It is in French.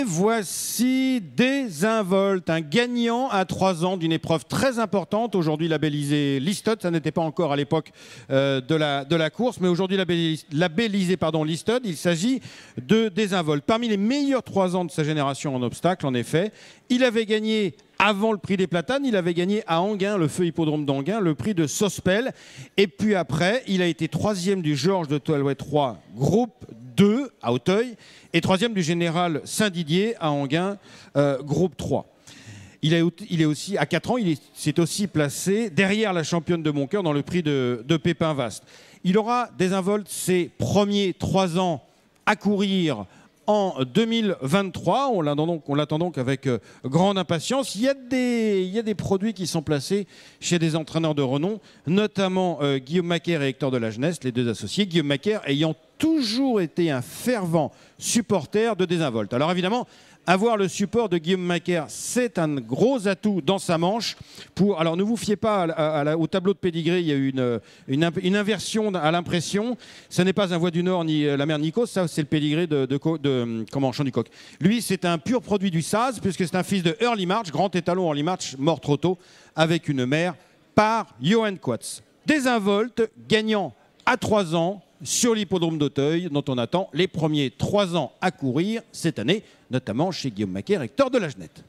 Et voici Désinvolte, un gagnant à 3 ans d'une épreuve très importante, aujourd'hui labellisée Listod, Ça n'était pas encore à l'époque euh, de, la, de la course, mais aujourd'hui labellisé, Listod, pardon, Il s'agit de Désinvolte. Parmi les meilleurs 3 ans de sa génération en obstacle, en effet, il avait gagné avant le prix des platanes, il avait gagné à Anguin, le feu hippodrome d'Anguin, le prix de Sospel. Et puis après, il a été troisième du Georges de Toilet 3 groupe, 2 à Auteuil et troisième du général Saint-Didier à Anguin, euh, groupe 3. Il est, aussi, à 4 ans, il s'est aussi placé derrière la championne de mon cœur dans le prix de, Pépin Vaste. Il aura désinvolte ses premiers 3 ans à courir en 2023. On l'attend donc, avec euh, grande impatience. Il y, a des, produits qui sont placés chez des entraîneurs de renom, notamment euh, Guillaume Macaire et Hector de la Jeunesse, les deux associés. Guillaume Macaire ayant toujours été un fervent supporter de Désinvolte. Alors évidemment, avoir le support de Guillaume Macaire, c'est un gros atout dans sa manche. Pour, alors ne vous fiez pas au tableau de pédigré, il y a eu une, inversion à l'impression. Ce n'est pas un voie du Nord ni euh, la mer Nico, ça c'est le pédigré de, de, hum, du Coq. Lui, c'est un pur produit du SAS, puisque c'est un fils de Early March, grand étalon Early March, mort trop tôt, avec une mère par Johan Quatz. Désinvolte, gagnant à 3 ans, sur l'hippodrome d'Auteuil, dont on attend les premiers trois ans à courir cette année, notamment chez Guillaume Maquet, recteur de la Genette.